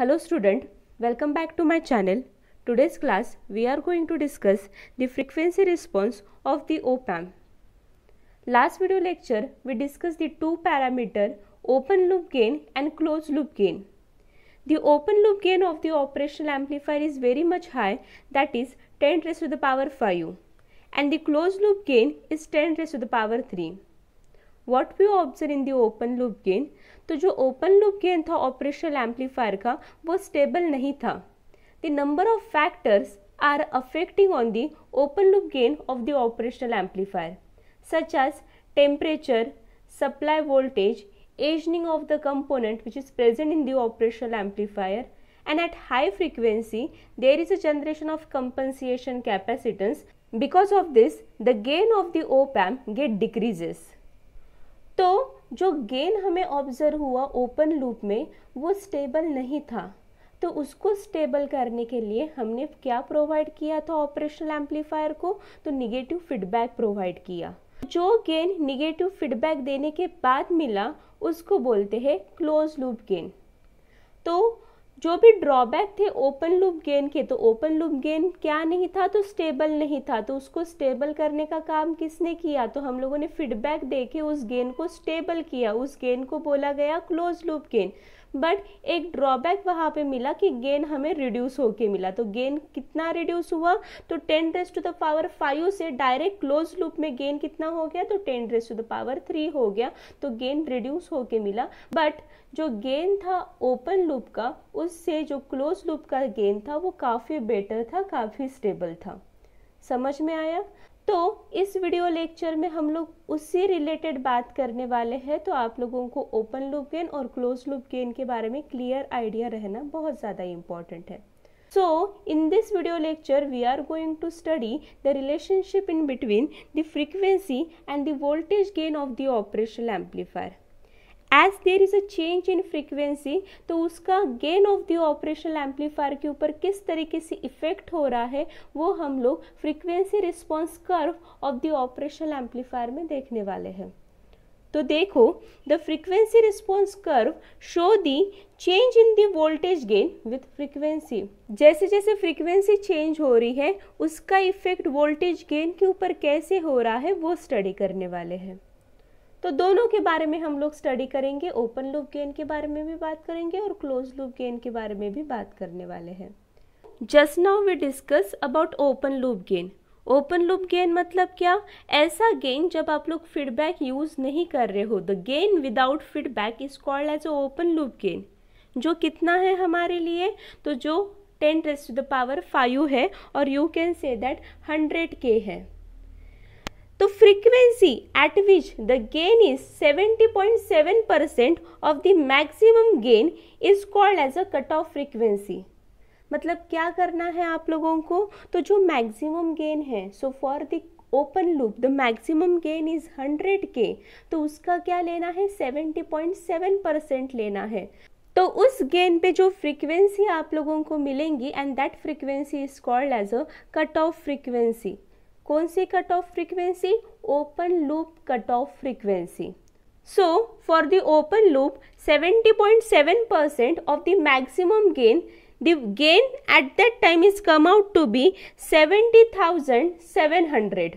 Hello student, welcome back to my channel. Today's class we are going to discuss the frequency response of the op-amp. Last video lecture we discussed the two parameter open loop gain and closed loop gain. The open loop gain of the operational amplifier is very much high that is 10 raised to the power 5 and the closed loop gain is 10 raised to the power 3. What we observe in the open loop gain तो जो open loop gain था operational amplifier का वो stable नहीं था the number of factors are affecting on the open loop gain of the operational amplifier such as temperature supply voltage, ageing of the component which is present in the operational amplifier and at high frequency there is a generation of compensation capacitance. Because of this the gain of the op-amp get decreases. तो जो gain हमें observe हुआ open loop में वो stable नहीं था तो उसको स्टेबल करने के लिए हमने क्या प्रोवाइड किया था ऑपरेशनल एम्पलीफायर को तो निगेटिव फीडबैक प्रोवाइड किया जो गेन निगेटिव फीडबैक देने के बाद मिला उसको बोलते हैं क्लोज लूप गेन तो जो भी ड्रॉबैक थे ओपन लूप गेन के तो ओपन लूप गेन क्या नहीं था तो स्टेबल नहीं था तो उसको स्टेबल करने का काम किसने किया तो हम लोगों ने फीडबैक देके उस गेन को स्टेबल किया उस गेन को बोला गया क्लोज लूप गेन बट एक ड्रॉबैक वहाँ पे मिला कि गेन हमें रिड्यूस होके मिला तो गेन कितना रिड्यूस हुआ तो ten raise to the power five से डायरेक्ट क्लोज लूप में गेन कितना हो गया तो ten raise to the power three हो गया तो गेन रिड्यूस होके मिला बट जो गेन था ओपन लूप का उससे जो क्लोज लूप का गेन था वो काफ़ी बेटर था काफ़ी स्टेबल था समझ में आया तो इस वीडियो लेक्चर में हम लोग उससे रिलेटेड बात करने वाले हैं तो आप लोगों को ओपन लूप गेन और क्लोज लूप गेन के बारे में क्लियर आइडिया रहना बहुत ज़्यादा इम्पॉर्टेंट है so in this video lecture we are going to study the relationship in between the frequency and the voltage gain of the operational amplifier as there is a change in frequency तो उसका gain of the operational amplifier के ऊपर किस तरीके से effect हो रहा है वो हम लोग frequency response curve of the operational amplifier में देखने वाले हैं तो देखो the frequency response curve show the change in the voltage gain with frequency जैसे जैसे फ्रीक्वेंसी चेंज हो रही है उसका इफेक्ट वोल्टेज गेन के ऊपर कैसे हो रहा है वो स्टडी करने वाले हैं तो दोनों के बारे में हम लोग स्टडी करेंगे ओपन लूप गेन के बारे में भी बात करेंगे और क्लोज लूप गेन के बारे में भी बात करने वाले हैं just now we discuss about open loop gain open loop gain मतलब क्या ऐसा गेन जब आप लोग फीडबैक यूज नहीं कर रहे हो the gain without feedback is called as open loop gain जो कितना है हमारे लिए तो जो ten raise to the power five है और you can say that hundred K है तो frequency at which the gain is 70.7 percent of the maximum gain is called as a cut off frequency मतलब क्या करना है आप लोगों को तो जो मैक्सिमम गेन है so for the open loop the maximum gain is 100 K तो उसका क्या लेना है 70.7 परसेंट लेना है तो उस गेन पे जो फ्रीक्वेंसी आप लोगों को मिलेंगी and that frequency is called as a cut off frequency कौन सी cut off frequency open loop cut off so for the open loop 70.7% of the maximum gain the gain at that time is come out to be 70700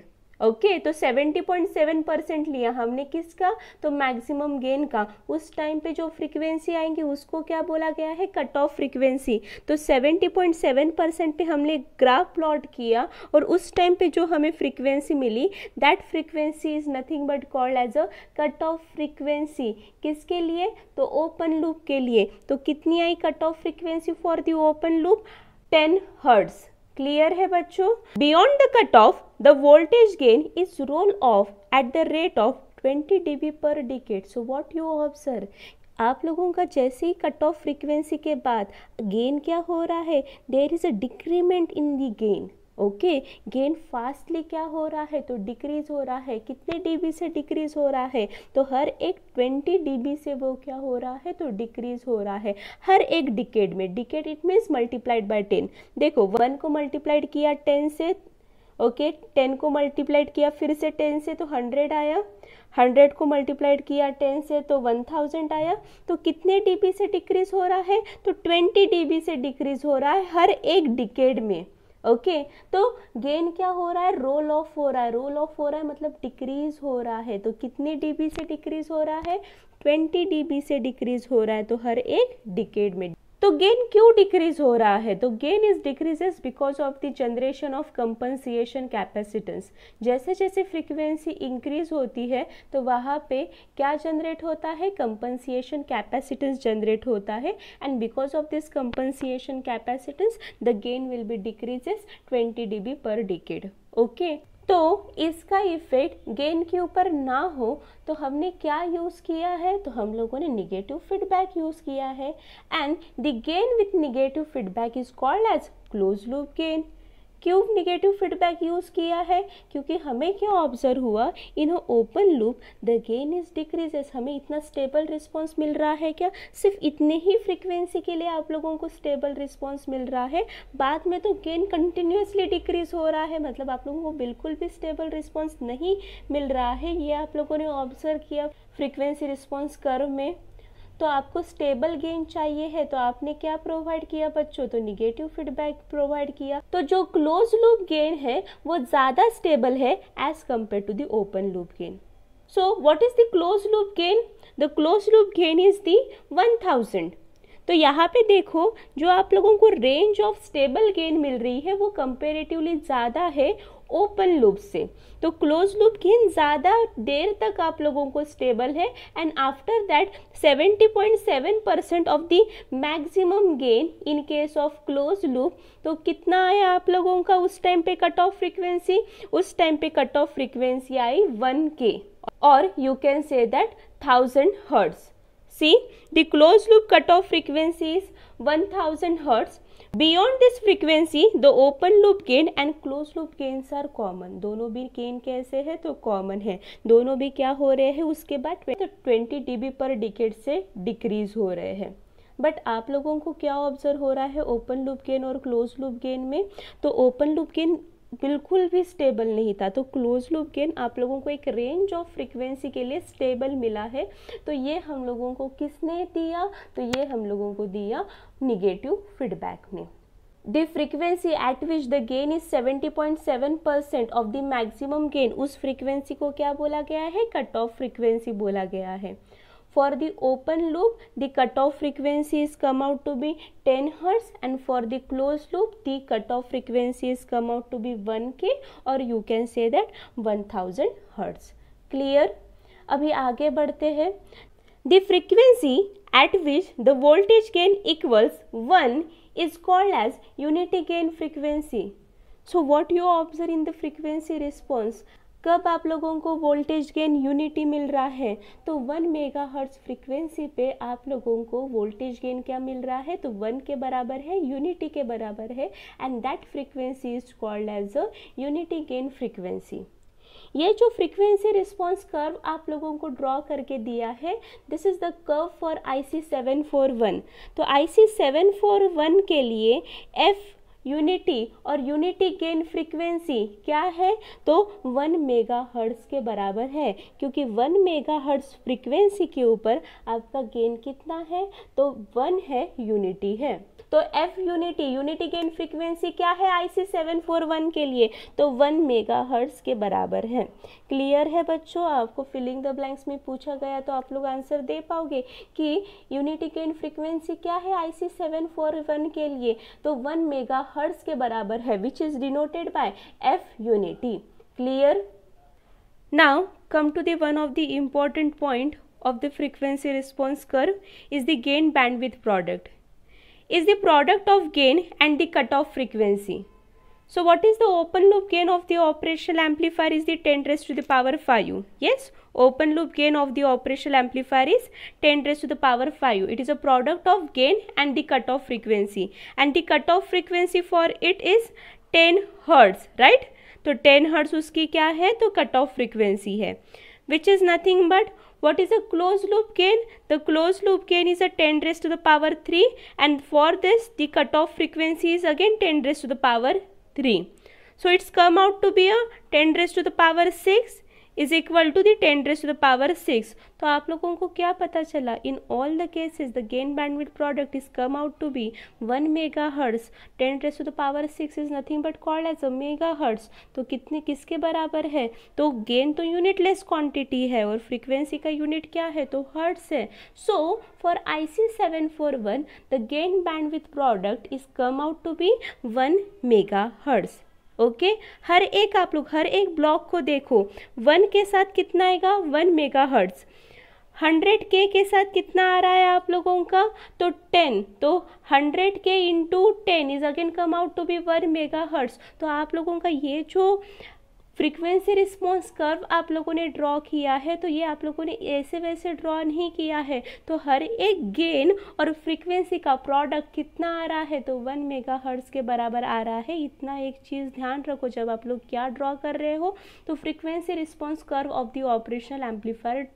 okay तो 70.7 percent लिया हमने किसका तो maximum gain का उस time पे जो frequency आएंगी उसको क्या बोला गया है कट ऑफ फ्रीक्वेंसी तो 70.7 परसेंट पे हमने ग्राफ प्लॉट किया और उस टाइम पे जो हमें फ्रीक्वेंसी मिली that frequency is nothing but called as a cut off frequency किसके लिए तो ओपन लूप के लिए तो कितनी आई cut off frequency for the open loop ten hertz clear है बच्चों beyond the cut off the voltage gain is roll off at the rate of 20 dB per decade so what you observe आप लोगों का जैसे ही cut off frequency के बाद gain क्या हो रहा है there is a decrement in the gain okay gain fastly क्या हो रहा है तो डिक्रीज हो रहा है कितने डीबी से डिक्रीज हो रहा है तो हर एक 20 डीबी से वो क्या हो रहा है तो डिक्रीज हो रहा है हर एक डिकेड में decade it means multiplied by ten देखो वन को मल्टीप्लाइड किया टेन से ओके okay, टेन को मल्टीप्लाइड किया फिर से टेन से तो हंड्रेड आया हंड्रेड को मल्टीप्लाइड किया टेन से तो वन थाउजेंड आया तो कितने डीबी से डिक्रीज हो रहा है तो ट्वेंटी डीबी से डिक्रीज हो रहा है हर एक डिकेड में ओके okay, तो गेन क्या हो रहा है रोल ऑफ हो रहा है रोल ऑफ हो रहा है मतलब डिक्रीज हो रहा है तो कितने डीबी से डिक्रीज हो रहा है 20 डीबी से डिक्रीज हो रहा है तो हर एक डिकेड में तो गेन क्यों डिक्रीज हो रहा है तो gain is decreases because of the generation of compensation capacitance जैसे जैसे फ्रीक्वेंसी इंक्रीज होती है तो वहाँ पे क्या जनरेट होता है कंपनसिएशन कैपेसिटेंस जनरेट होता है and because of this compensation capacitance the gain will be decreases 20 per decade okay okay तो इसका इफ़ेक्ट गेन के ऊपर ना हो तो हमने क्या यूज़ किया है तो हम लोगों ने निगेटिव फीडबैक यूज़ किया है and the gain with negative feedback is called as close loop gain क्यों निगेटिव फीडबैक यूज़ किया है क्योंकि हमें क्या ऑब्जर्व हुआ in open loop the gain is decrease हमें इतना स्टेबल रिस्पॉन्स मिल रहा है क्या सिर्फ इतने ही फ्रिक्वेंसी के लिए आप लोगों को स्टेबल रिस्पॉन्स मिल रहा है बाद में तो गेन कंटिन्यूसली डिक्रीज हो रहा है मतलब आप लोगों को बिल्कुल भी स्टेबल रिस्पॉन्स नहीं मिल रहा है ये आप लोगों ने ऑब्जर्व किया फ्रिक्वेंसी रिस्पॉन्स कर्व में तो आपको स्टेबल गेन चाहिए है तो आपने क्या प्रोवाइड किया बच्चों तो निगेटिव फीडबैक प्रोवाइड किया तो जो क्लोज लूप गेन है वो ज़्यादा स्टेबल है as compare to the open loop gain so what is the close loop gain the close loop gain is the one thousand तो यहाँ पे देखो जो आप लोगों को रेंज ऑफ स्टेबल गेन मिल रही है वो कंपेरेटिवली ज़्यादा है ओपन लूप से तो क्लोज लूप गेन ज़्यादा देर तक आप लोगों को स्टेबल है and after that 70.7 percent of the maximum gain in case of close loop तो कितना आया आप लोगों का उस टाइम पे कट ऑफ फ्रीक्वेंसी उस टाइम पे कट ऑफ फ्रीक्वेंसी आई के और you can say that 1000 hertz See, the closed loop cutoff frequency is 1000 Hz. Beyond this frequency, the open loop gain and closed loop gains are common. दोनों भी gain कैसे है तो common है दोनों भी क्या हो रहे हैं उसके बाद तो 20 dB पर decade से decrease हो रहे हैं बट आप लोगों को क्या ऑब्जर्व हो रहा है ओपन लूप गेन और क्लोज लूप गेन में तो ओपन लूप गेन बिल्कुल भी स्टेबल नहीं था तो क्लोज लूप गेन आप लोगों को एक रेंज ऑफ फ्रिक्वेंसी के लिए स्टेबल मिला है तो ये हम लोगों को किसने दिया तो ये हम लोगों को दिया निगेटिव फीडबैक ने the frequency at which the gain is 70.7% of the maximum gain उस फ्रीक्वेंसी को क्या बोला गया है कट ऑफ फ्रीक्वेंसी बोला गया है For the open loop, the cutoff frequency is come out to be 10 Hz and for the closed loop, the cutoff frequency is come out to be 1K or you can say that 1000 Hz. Clear? अभी आगे बढ़ते हैं The frequency at which the voltage gain equals 1 is called as unity gain frequency. So what you observe in the frequency response? कब आप लोगों को voltage gain unity मिल रहा है तो वन मेगा हर्ट्स फ्रिक्वेंसी पे आप लोगों को वोल्टेज गेन क्या मिल रहा है तो वन के बराबर है यूनिटी के बराबर है and that frequency is called as a unity gain frequency ये जो फ्रीक्वेंसी रिस्पॉन्स कर्व आप लोगों को ड्रॉ करके दिया है this is the curve for I C seven four one तो I C seven four one के लिए एफ़ यूनिटी और यूनिटी गेन फ्रीक्वेंसी क्या है तो वन मेगा हर्ट्स के बराबर है क्योंकि वन मेगा हर्ट्स फ्रीक्वेंसी के ऊपर आपका गेन कितना है तो वन है यूनिटी है तो F unity unity gain frequency क्या है आईसी वन के लिए तो मेगा मेगाहर्ट्ज के बराबर है क्लियर है बच्चों आपको फिलिंग द ब्लैंक्स में पूछा गया तो आप लोग आंसर दे पाओगे कि यूनिटी गेन फ्रीक्वेंसी क्या है I C seven four one के लिए तो मेगा मेगाहर्ट्ज के बराबर है which is denoted by F unity clear now to the one of the important point of the frequency response curve is the gain bandwidth product is the product of gain and the cutoff frequency. So what is the open loop gain of the operational amplifier is the 10 raised to the power 5. Yes, open loop gain of the operational amplifier is 10 raised to the power 5. It is a product of gain and the cutoff frequency. And the cutoff frequency for it is 10 hertz, right? So 10 hertz, उसकी क्या है To cut-off frequency, which is nothing but what is a closed loop gain? The closed loop gain is a 10 raised to the power 3 and for this the cutoff frequency is again 10 raised to the power 3. So it's come out to be a 10 raised to the power 6 is equal to the ten raise to the power six तो आप लोगों को क्या पता चला in all the cases the gain bandwidth product is come out to be one mega hertz ten raise to the power six is nothing but called as a mega hertz तो कितने किसके बराबर है तो गेन तो unitless quantity है और frequency का यूनिट क्या है तो हर्ट्स है so for I C seven four one the gain bandwidth product is come out to be one mega hertz okay हर एक आप लोग हर एक ब्लॉक को देखो वन के साथ कितना आएगा वन मेगा हर्ट्स हंड्रेड के के साथ कितना आ रहा है आप लोगों का तो टेन तो हंड्रेड के into ten is again come out to be one mega hertz तो आप लोगों का ये जो फ्रीक्वेंसी रिस्पॉन्स कर्व आप लोगों ने ड्रॉ किया है तो ये आप लोगों ने ऐसे वैसे ड्रॉ नहीं किया है तो हर एक गेन और फ्रीक्वेंसी का प्रोडक्ट कितना आ रहा है तो वन मेगा हर्ट्स के बराबर आ रहा है इतना एक चीज़ ध्यान रखो जब आप लोग क्या ड्रॉ कर रहे हो तो frequency response curve of the operational amplifier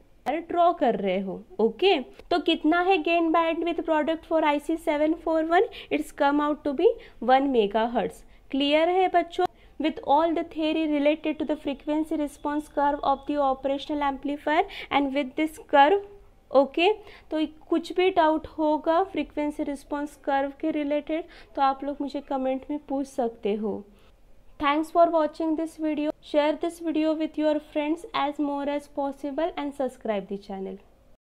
draw कर रहे हो ओके okay? तो कितना है gain bandwidth product for I C seven four one it's come out to be one mega hertz clear है बच्चों with all the theory related to the frequency response curve of the operational amplifier and with this curve okay okay, तो कुछ भी doubt होगा frequency response curve के related तो आप लोग मुझे कमेंट में पूछ सकते हो thanks for watching this video share this video with your friends as more as possible and subscribe the channel